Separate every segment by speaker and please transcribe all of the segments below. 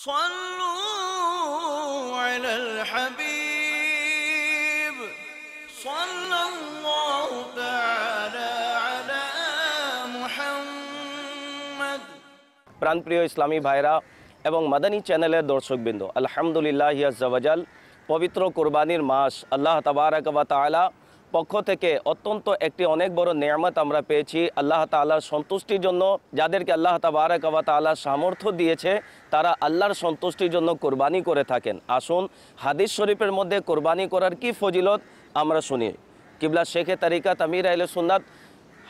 Speaker 1: صلوا على الحبيب صلى الله تعالى على محمد
Speaker 2: প্রাণপ্রিয় ইসলামী ভাইরা এবং মাদানী চ্যানেলের দর্শকবৃন্দ আলহামদুলিল্লাহ ইয়াজ্জাওয়াজাল পবিত্র কোরবানির মাস আল্লাহ তাবারাক ওয়া তাআলা পক্ষ থেকে অত্যন্ত একটি অনেক বড় নিয়ামত আমরা পেয়েছি আল্লাহ তালার সন্তুষ্টির জন্য যাদেরকে আল্লাহ তাবারাকাবা তাল্লাহ সামর্থ্য দিয়েছে তারা আল্লাহর সন্তুষ্টির জন্য কোরবানি করে থাকেন আসুন হাদিস শরীফের মধ্যে কোরবানি করার কি ফজিলত আমরা শুনি কিবলা শেখে তারিকা তামির আইল সুন্নাত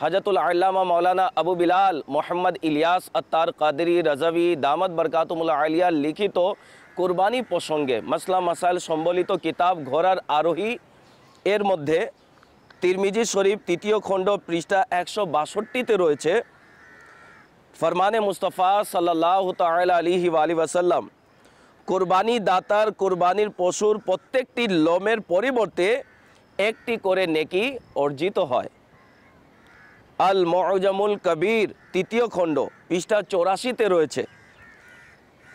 Speaker 2: হজরতুল আল্লামা মৌলানা আবু বিলাল মোহাম্মদ ইলিয়াস আত্তার কাদরি রাজাবি দামদ বরকাতমুল্লা আলিয়া লিখিত কোরবানি প্রসঙ্গে মাসলা মাসাইল সম্বলিত কিতাব ঘোরার আরোহী এর মধ্যে তিরমিজি শরীফ তৃতীয় খণ্ড পৃষ্ঠা একশো বাষট্টিতে রয়েছে ফরমানে মুস্তফা সাল্লাহ তাল আলিহি আলী ওয়াসাল্লাম কোরবানি দাতার কোরবানির পশুর প্রত্যেকটি লোমের পরিবর্তে একটি করে নেকি অর্জিত হয় আল মজামুল কবির তৃতীয় খণ্ড পৃষ্ঠা চৌরাশিতে রয়েছে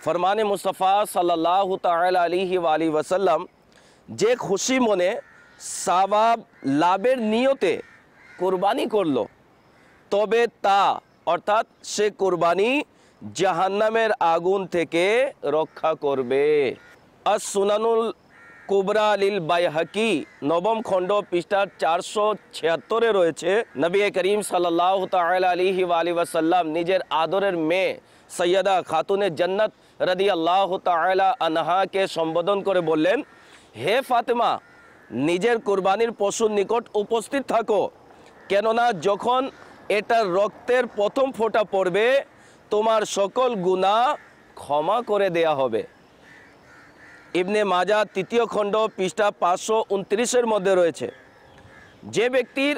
Speaker 2: ফরমানে মুস্তফা সাল্লাহ তাল আলিহি আলী ওয়াসাল্লাম যে খুশি মনে সাবাব লাভের নিয়তে কোরবানি করল তবে তা অর্থাৎ সে কোরবানি জাহান্নামের আগুন থেকে রক্ষা করবে আর সুনানুল কুবরা লিল বাইহাকি নবম খণ্ড পৃষ্ঠার চারশো ছিয়াত্তরে রয়েছে নবী করিম সাল্লাহ তালিহি আলী ওয়াসাল্লাম নিজের আদরের মেয়ে সৈয়দা খাতুনে জন্নত রদি আল্লাহ তালা সম্বোধন করে বললেন হে ফাতেমা নিজের কোরবানির পশুর নিকট উপস্থিত থাকো কেননা যখন এটার রক্তের প্রথম ফোঁটা পড়বে তোমার সকল গুণা ক্ষমা করে দেয়া হবে ইবনে মাজা তৃতীয় খণ্ড পৃষ্ঠা পাঁচশো উনত্রিশের মধ্যে রয়েছে যে ব্যক্তির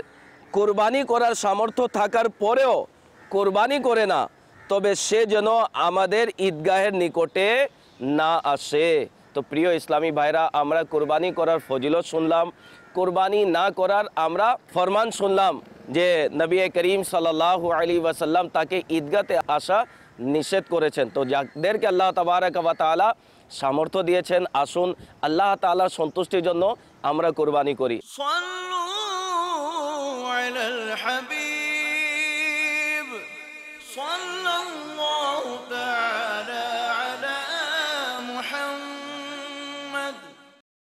Speaker 2: কোরবানি করার সামর্থ্য থাকার পরেও কোরবানি করে না তবে সে যেন আমাদের ঈদগাহের নিকটে না আসে তো প্রিয় ইসলামী ভাইরা আমরা কোরবানি করার ফজিলত শুনলাম কোরবানি না করার আমরা ফরমান শুনলাম যে নবী করিম সাল্লাহ আলী ওয়াসাল্লাম তাকে ঈদগাতে আসা নিষেধ করেছেন তো যাদেরকে আল্লাহ তবারকাবা তালা সামর্থ্য দিয়েছেন আসুন আল্লাহ তালা সন্তুষ্টির জন্য আমরা কোরবানি
Speaker 1: করি